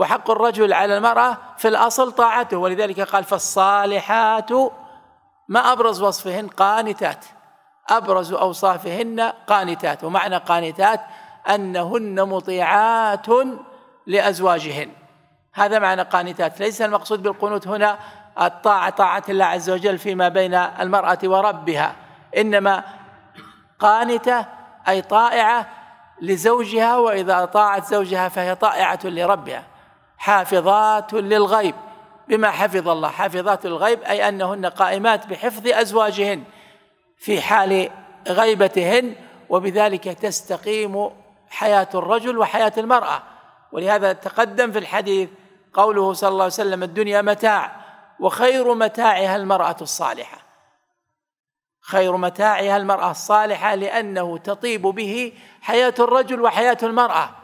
وحق الرجل على المرأة في الأصل طاعته ولذلك قال فالصالحات ما أبرز وصفهن قانتات أبرز أوصافهن قانتات ومعنى قانتات أنهن مطيعات لأزواجهن هذا معنى قانتات ليس المقصود بالقنوت هنا الطاعة طاعة الله عز وجل فيما بين المرأة وربها إنما قانتة أي طائعة لزوجها وإذا أطاعت زوجها فهي طائعة لربها حافظات للغيب بما حفظ الله حافظات الغيب أي أنهن قائمات بحفظ أزواجهن في حال غيبتهن وبذلك تستقيم حياة الرجل وحياة المرأة ولهذا تقدم في الحديث قوله صلى الله عليه وسلم الدنيا متاع وخير متاعها المرأة الصالحة خير متاعها المرأة الصالحة لأنه تطيب به حياة الرجل وحياة المرأة